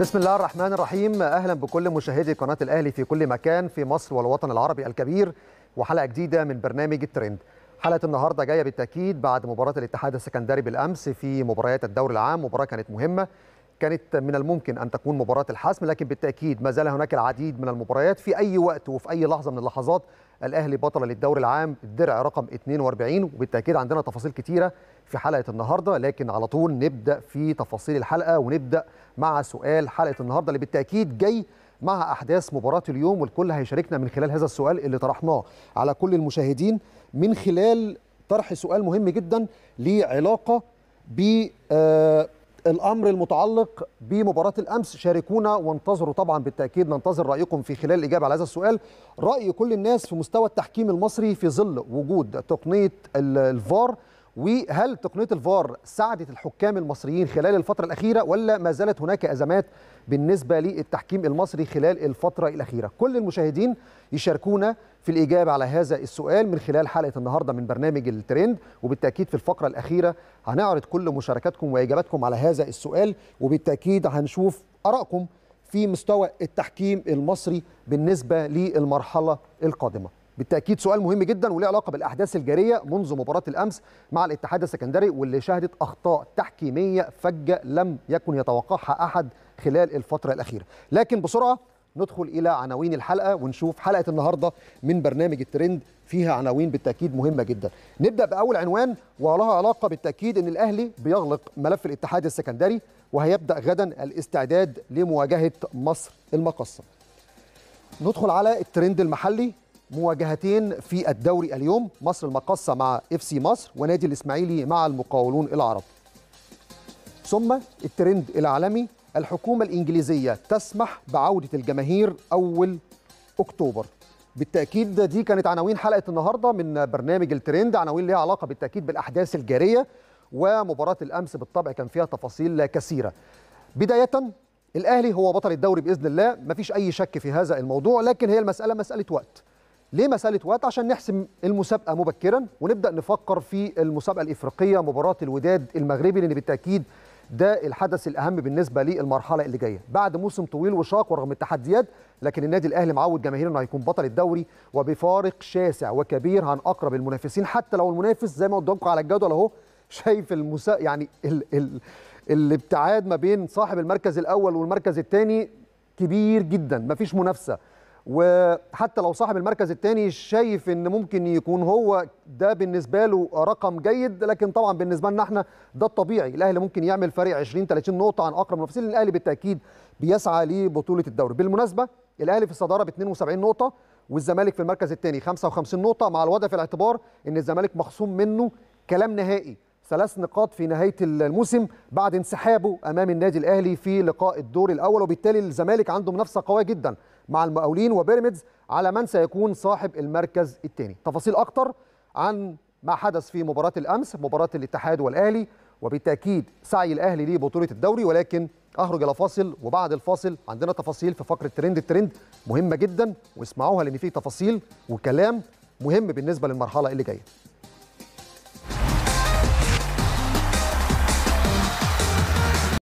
بسم الله الرحمن الرحيم اهلا بكل مشاهدي قناه الاهلي في كل مكان في مصر والوطن العربي الكبير وحلقه جديده من برنامج الترند حلقه النهارده جايه بالتاكيد بعد مباراه الاتحاد السكندري بالامس في مباريات الدوري العام مباراه كانت مهمه كانت من الممكن أن تكون مباراة الحسم لكن بالتأكيد ما زال هناك العديد من المباريات في أي وقت وفي أي لحظة من اللحظات الأهلي بطل للدوري العام الدرع رقم 42 وبالتأكيد عندنا تفاصيل كثيره في حلقة النهاردة لكن على طول نبدأ في تفاصيل الحلقة ونبدأ مع سؤال حلقة النهاردة اللي بالتأكيد جاي مع أحداث مباراة اليوم والكل هيشاركنا من خلال هذا السؤال اللي طرحناه على كل المشاهدين من خلال طرح سؤال مهم جدا ليه علاقة ب آه، الامر المتعلق بمباراه الامس شاركونا وانتظروا طبعا بالتاكيد ننتظر رايكم في خلال الاجابه على هذا السؤال راي كل الناس في مستوى التحكيم المصري في ظل وجود تقنيه الفار وهل تقنيه الفار ساعدت الحكام المصريين خلال الفتره الاخيره ولا ما زالت هناك ازمات بالنسبه للتحكيم المصري خلال الفتره الاخيره كل المشاهدين يشاركونا في الاجابه على هذا السؤال من خلال حلقه النهارده من برنامج الترند وبالتاكيد في الفقره الاخيره هنعرض كل مشاركاتكم واجاباتكم على هذا السؤال وبالتاكيد هنشوف ارائكم في مستوى التحكيم المصري بالنسبه للمرحله القادمه بالتاكيد سؤال مهم جدا وله علاقه بالاحداث الجاريه منذ مباراه الامس مع الاتحاد السكندري واللي شهدت اخطاء تحكيميه فجه لم يكن يتوقعها احد خلال الفتره الاخيره لكن بسرعه ندخل الى عناوين الحلقه ونشوف حلقه النهارده من برنامج الترند فيها عناوين بالتاكيد مهمه جدا نبدا باول عنوان ولها علاقه بالتاكيد ان الاهلي بيغلق ملف الاتحاد السكندري وهيبدا غدا الاستعداد لمواجهه مصر المقصه ندخل على الترند المحلي مواجهتين في الدوري اليوم مصر المقصة مع اف سي مصر ونادي الإسماعيلي مع المقاولون العرب ثم الترند العالمي الحكومة الإنجليزية تسمح بعودة الجماهير أول أكتوبر بالتأكيد دي كانت عناوين حلقة النهاردة من برنامج الترند عناوين ليها علاقة بالتأكيد بالأحداث الجارية ومباراة الأمس بالطبع كان فيها تفاصيل كثيرة بداية الأهلي هو بطل الدوري بإذن الله مفيش أي شك في هذا الموضوع لكن هي المسألة مسألة وقت ليه مساله وقت عشان نحسم المسابقه مبكرا ونبدا نفكر في المسابقه الافريقيه مباراه الوداد المغربي لان بالتاكيد ده الحدث الاهم بالنسبه للمرحله اللي جايه بعد موسم طويل وشاق ورغم التحديات لكن النادي الاهلي معود جماهيره انه هيكون بطل الدوري وبفارق شاسع وكبير عن اقرب المنافسين حتى لو المنافس زي ما قدامكم على الجدول اهو شايف المسا يعني ال... ال... الابتعاد ما بين صاحب المركز الاول والمركز الثاني كبير جدا مفيش منافسه وحتى لو صاحب المركز الثاني شايف ان ممكن يكون هو ده بالنسبه له رقم جيد لكن طبعا بالنسبه لنا احنا ده الطبيعي الاهلي ممكن يعمل فريق 20 30 نقطه عن اقرب منافسين الاهلي بالتاكيد بيسعى لبطوله الدوري بالمناسبه الاهلي في الصداره ب 72 نقطه والزمالك في المركز الثاني 55 نقطه مع الوضع في الاعتبار ان الزمالك مخصوم منه كلام نهائي ثلاث نقاط في نهايه الموسم بعد انسحابه امام النادي الاهلي في لقاء الدور الاول وبالتالي الزمالك عنده منافسه قويه جدا مع المقاولين وبيراميدز على من سيكون صاحب المركز الثاني تفاصيل اكتر عن ما حدث في مباراه الامس مباراه الاتحاد والاهلي وبالتاكيد سعي الاهلي لبطوله الدوري ولكن اخرج الى فاصل وبعد الفاصل عندنا تفاصيل في فقره ترند الترند مهمه جدا واسمعوها لان في تفاصيل وكلام مهم بالنسبه للمرحله اللي جايه